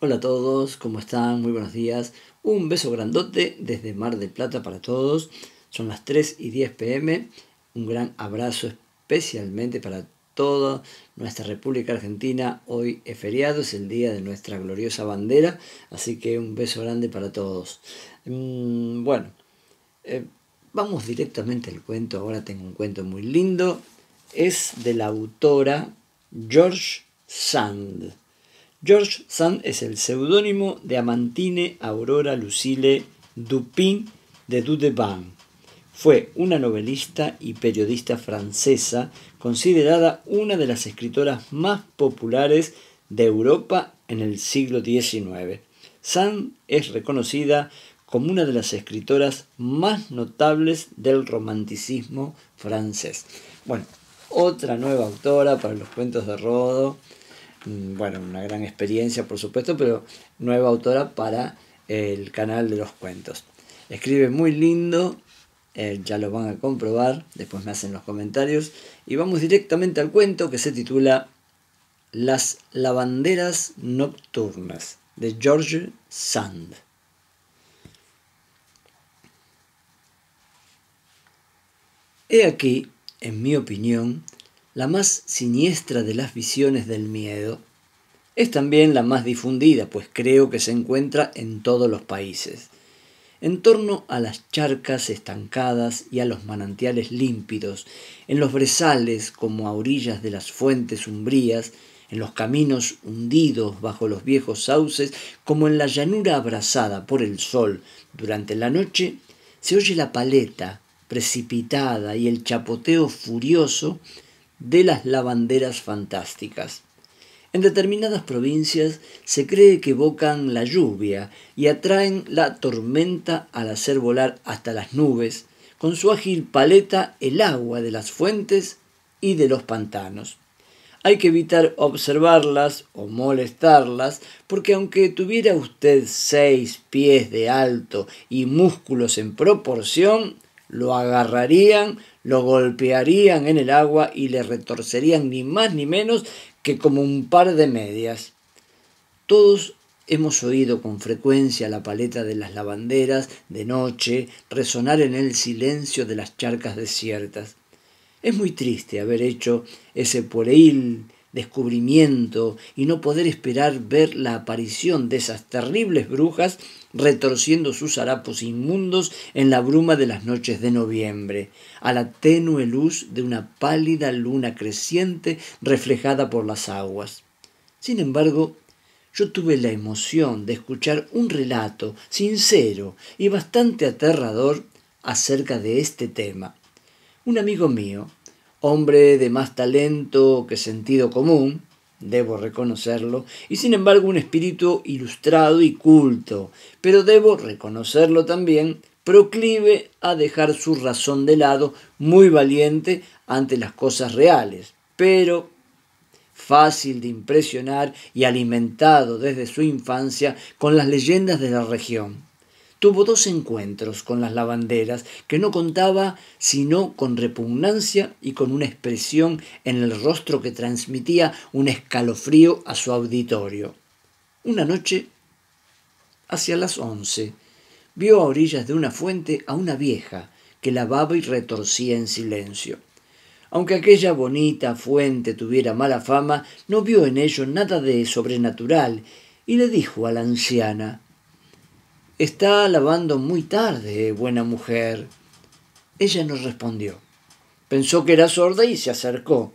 Hola a todos, ¿cómo están? Muy buenos días. Un beso grandote desde Mar del Plata para todos. Son las 3 y 10 pm. Un gran abrazo especialmente para toda nuestra República Argentina. Hoy es feriado, es el día de nuestra gloriosa bandera, así que un beso grande para todos. Mm, bueno, eh, vamos directamente al cuento. Ahora tengo un cuento muy lindo. Es de la autora George Sand George Sand es el seudónimo de Amantine Aurora Lucile Dupin de Dudevant. Fue una novelista y periodista francesa, considerada una de las escritoras más populares de Europa en el siglo XIX. Sand es reconocida como una de las escritoras más notables del romanticismo francés. Bueno, otra nueva autora para los cuentos de Rodo Mm, bueno, una gran experiencia por supuesto, pero nueva autora para el canal de los cuentos. Escribe muy lindo, eh, ya lo van a comprobar, después me hacen los comentarios. Y vamos directamente al cuento que se titula Las lavanderas nocturnas de George Sand. He aquí, en mi opinión, la más siniestra de las visiones del miedo, es también la más difundida, pues creo que se encuentra en todos los países, en torno a las charcas estancadas y a los manantiales límpidos, en los brezales como a orillas de las fuentes umbrías, en los caminos hundidos bajo los viejos sauces, como en la llanura abrazada por el sol durante la noche, se oye la paleta precipitada y el chapoteo furioso de las lavanderas fantásticas. En determinadas provincias se cree que evocan la lluvia y atraen la tormenta al hacer volar hasta las nubes con su ágil paleta el agua de las fuentes y de los pantanos. Hay que evitar observarlas o molestarlas, porque aunque tuviera usted seis pies de alto y músculos en proporción, lo agarrarían, lo golpearían en el agua y le retorcerían ni más ni menos que como un par de medias. Todos hemos oído con frecuencia la paleta de las lavanderas de noche resonar en el silencio de las charcas desiertas. Es muy triste haber hecho ese pueril descubrimiento y no poder esperar ver la aparición de esas terribles brujas retorciendo sus harapos inmundos en la bruma de las noches de noviembre, a la tenue luz de una pálida luna creciente reflejada por las aguas. Sin embargo, yo tuve la emoción de escuchar un relato sincero y bastante aterrador acerca de este tema. Un amigo mío, hombre de más talento que sentido común, debo reconocerlo, y sin embargo un espíritu ilustrado y culto, pero debo reconocerlo también, proclive a dejar su razón de lado, muy valiente ante las cosas reales, pero fácil de impresionar y alimentado desde su infancia con las leyendas de la región tuvo dos encuentros con las lavanderas que no contaba sino con repugnancia y con una expresión en el rostro que transmitía un escalofrío a su auditorio. Una noche, hacia las once, vio a orillas de una fuente a una vieja que lavaba y retorcía en silencio. Aunque aquella bonita fuente tuviera mala fama, no vio en ello nada de sobrenatural y le dijo a la anciana Está lavando muy tarde, buena mujer. Ella no respondió. Pensó que era sorda y se acercó.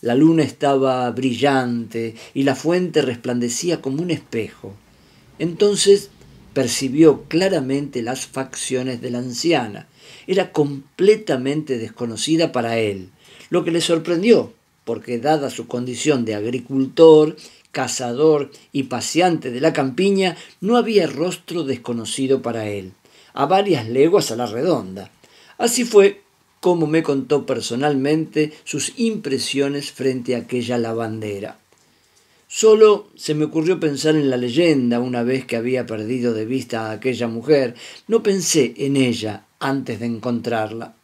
La luna estaba brillante y la fuente resplandecía como un espejo. Entonces percibió claramente las facciones de la anciana. Era completamente desconocida para él, lo que le sorprendió, porque dada su condición de agricultor cazador y paseante de la campiña, no había rostro desconocido para él, a varias leguas a la redonda. Así fue como me contó personalmente sus impresiones frente a aquella lavandera. Solo se me ocurrió pensar en la leyenda una vez que había perdido de vista a aquella mujer. No pensé en ella antes de encontrarla.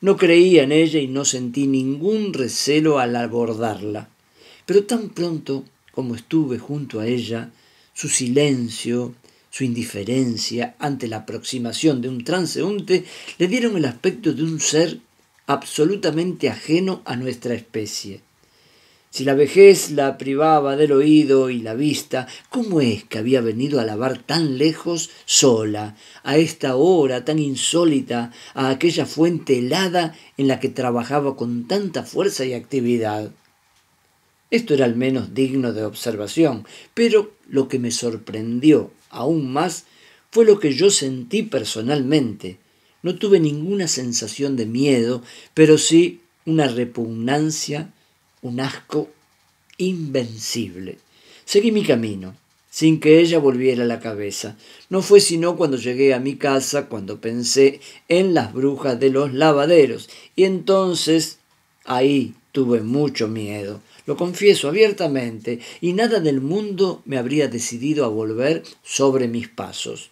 No creía en ella y no sentí ningún recelo al abordarla. Pero tan pronto como estuve junto a ella, su silencio, su indiferencia ante la aproximación de un transeúnte le dieron el aspecto de un ser absolutamente ajeno a nuestra especie. Si la vejez la privaba del oído y la vista, ¿cómo es que había venido a lavar tan lejos sola, a esta hora tan insólita, a aquella fuente helada en la que trabajaba con tanta fuerza y actividad? Esto era al menos digno de observación, pero lo que me sorprendió aún más fue lo que yo sentí personalmente. No tuve ninguna sensación de miedo, pero sí una repugnancia, un asco invencible. Seguí mi camino, sin que ella volviera la cabeza. No fue sino cuando llegué a mi casa, cuando pensé en las brujas de los lavaderos, y entonces ahí tuve mucho miedo. Lo confieso abiertamente y nada del mundo me habría decidido a volver sobre mis pasos.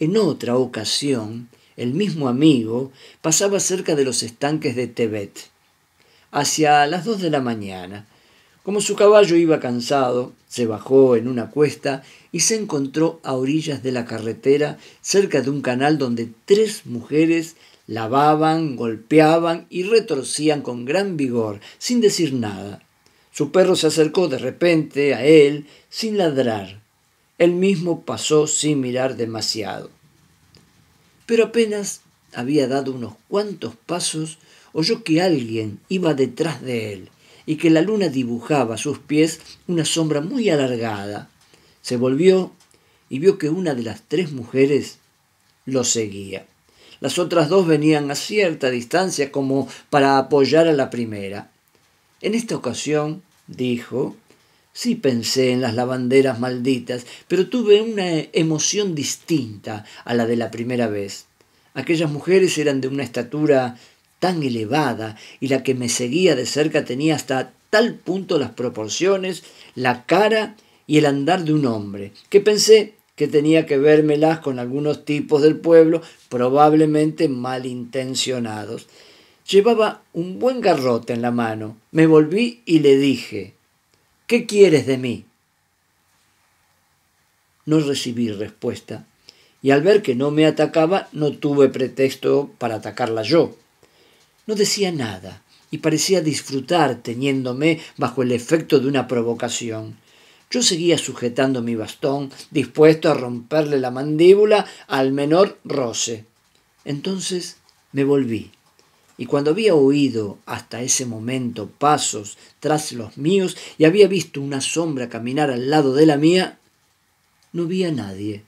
En otra ocasión, el mismo amigo pasaba cerca de los estanques de Tebet, hacia las dos de la mañana. Como su caballo iba cansado, se bajó en una cuesta y se encontró a orillas de la carretera, cerca de un canal donde tres mujeres lavaban, golpeaban y retorcían con gran vigor, sin decir nada. Su perro se acercó de repente a él sin ladrar. Él mismo pasó sin mirar demasiado. Pero apenas había dado unos cuantos pasos, oyó que alguien iba detrás de él y que la luna dibujaba a sus pies una sombra muy alargada. Se volvió y vio que una de las tres mujeres lo seguía. Las otras dos venían a cierta distancia como para apoyar a la primera. En esta ocasión dijo, sí pensé en las lavanderas malditas, pero tuve una emoción distinta a la de la primera vez. Aquellas mujeres eran de una estatura tan elevada y la que me seguía de cerca tenía hasta tal punto las proporciones, la cara y el andar de un hombre, que pensé que tenía que vérmelas con algunos tipos del pueblo, probablemente malintencionados. Llevaba un buen garrote en la mano. Me volví y le dije, ¿qué quieres de mí? No recibí respuesta, y al ver que no me atacaba, no tuve pretexto para atacarla yo. No decía nada, y parecía disfrutar teniéndome bajo el efecto de una provocación. Yo seguía sujetando mi bastón, dispuesto a romperle la mandíbula al menor roce. Entonces me volví y cuando había oído hasta ese momento pasos tras los míos y había visto una sombra caminar al lado de la mía, no vi a nadie.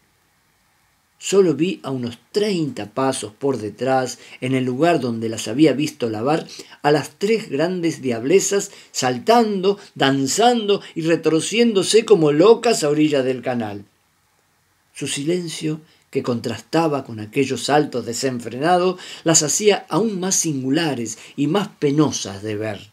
Solo vi a unos treinta pasos por detrás, en el lugar donde las había visto lavar, a las tres grandes diablezas saltando, danzando y retrociéndose como locas a orilla del canal. Su silencio que contrastaba con aquellos saltos desenfrenados, las hacía aún más singulares y más penosas de ver.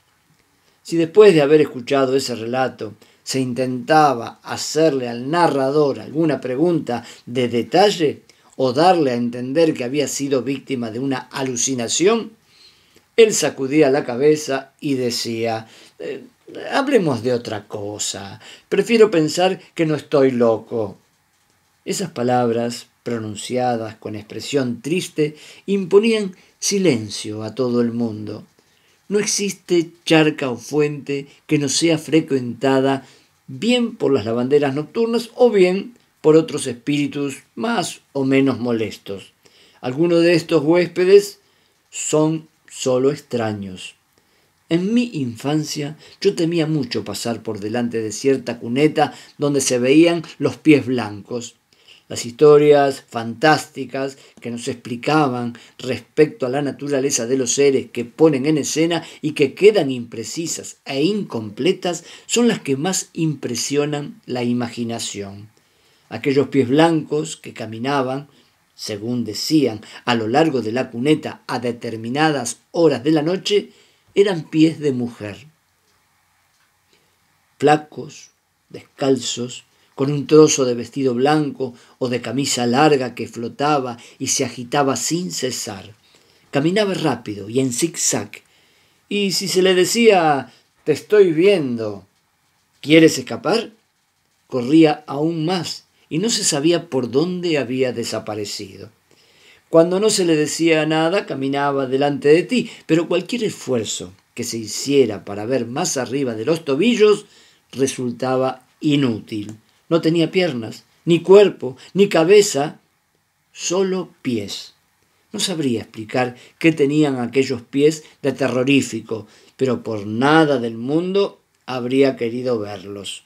Si después de haber escuchado ese relato se intentaba hacerle al narrador alguna pregunta de detalle o darle a entender que había sido víctima de una alucinación, él sacudía la cabeza y decía, eh, hablemos de otra cosa, prefiero pensar que no estoy loco. Esas palabras pronunciadas con expresión triste, imponían silencio a todo el mundo. No existe charca o fuente que no sea frecuentada bien por las lavanderas nocturnas o bien por otros espíritus más o menos molestos. Algunos de estos huéspedes son solo extraños. En mi infancia yo temía mucho pasar por delante de cierta cuneta donde se veían los pies blancos las historias fantásticas que nos explicaban respecto a la naturaleza de los seres que ponen en escena y que quedan imprecisas e incompletas son las que más impresionan la imaginación. Aquellos pies blancos que caminaban, según decían, a lo largo de la cuneta a determinadas horas de la noche, eran pies de mujer. Flacos, descalzos, con un trozo de vestido blanco o de camisa larga que flotaba y se agitaba sin cesar. Caminaba rápido y en zigzag. Y si se le decía Te estoy viendo, ¿quieres escapar? corría aún más y no se sabía por dónde había desaparecido. Cuando no se le decía nada, caminaba delante de ti, pero cualquier esfuerzo que se hiciera para ver más arriba de los tobillos resultaba inútil. No tenía piernas, ni cuerpo, ni cabeza, solo pies. No sabría explicar qué tenían aquellos pies de terrorífico, pero por nada del mundo habría querido verlos.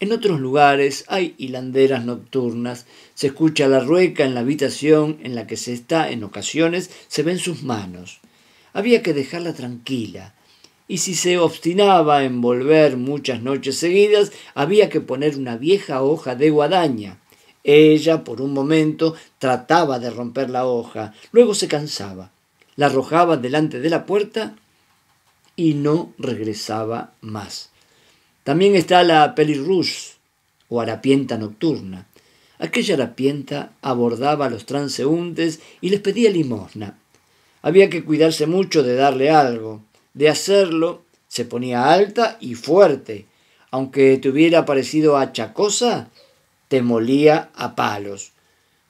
En otros lugares hay hilanderas nocturnas, se escucha la rueca en la habitación en la que se está, en ocasiones se ven sus manos. Había que dejarla tranquila, y si se obstinaba en volver muchas noches seguidas, había que poner una vieja hoja de guadaña. Ella, por un momento, trataba de romper la hoja, luego se cansaba, la arrojaba delante de la puerta y no regresaba más. También está la pelirrus o harapienta nocturna. Aquella harapienta abordaba a los transeúntes y les pedía limosna. Había que cuidarse mucho de darle algo de hacerlo, se ponía alta y fuerte. Aunque te hubiera parecido achacosa, te molía a palos.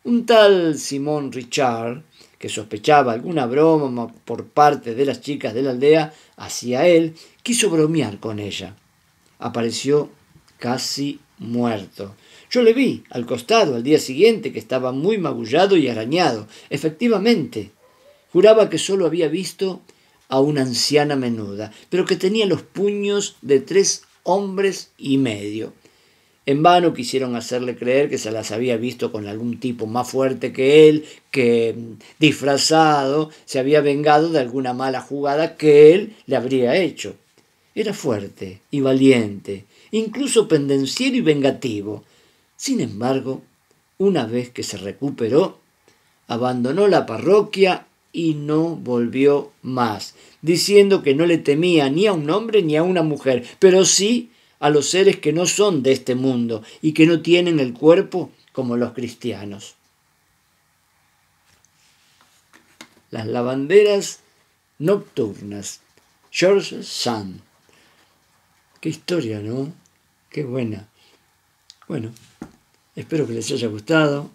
Un tal Simón Richard, que sospechaba alguna broma por parte de las chicas de la aldea hacia él, quiso bromear con ella. Apareció casi muerto. Yo le vi al costado al día siguiente que estaba muy magullado y arañado. Efectivamente, juraba que solo había visto a una anciana menuda, pero que tenía los puños de tres hombres y medio. En vano quisieron hacerle creer que se las había visto con algún tipo más fuerte que él, que mm, disfrazado se había vengado de alguna mala jugada que él le habría hecho. Era fuerte y valiente, incluso pendenciero y vengativo. Sin embargo, una vez que se recuperó, abandonó la parroquia y no volvió más, diciendo que no le temía ni a un hombre ni a una mujer, pero sí a los seres que no son de este mundo y que no tienen el cuerpo como los cristianos. Las lavanderas nocturnas. George Sand. Qué historia, ¿no? Qué buena. Bueno, espero que les haya gustado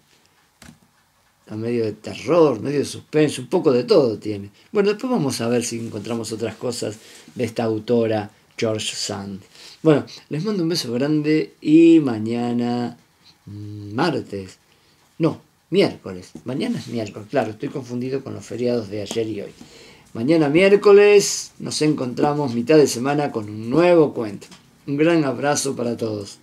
a medio de terror, medio de suspense, un poco de todo tiene. Bueno, después vamos a ver si encontramos otras cosas de esta autora, George Sand. Bueno, les mando un beso grande y mañana mm, martes. No, miércoles. Mañana es miércoles, claro, estoy confundido con los feriados de ayer y hoy. Mañana miércoles nos encontramos mitad de semana con un nuevo cuento. Un gran abrazo para todos.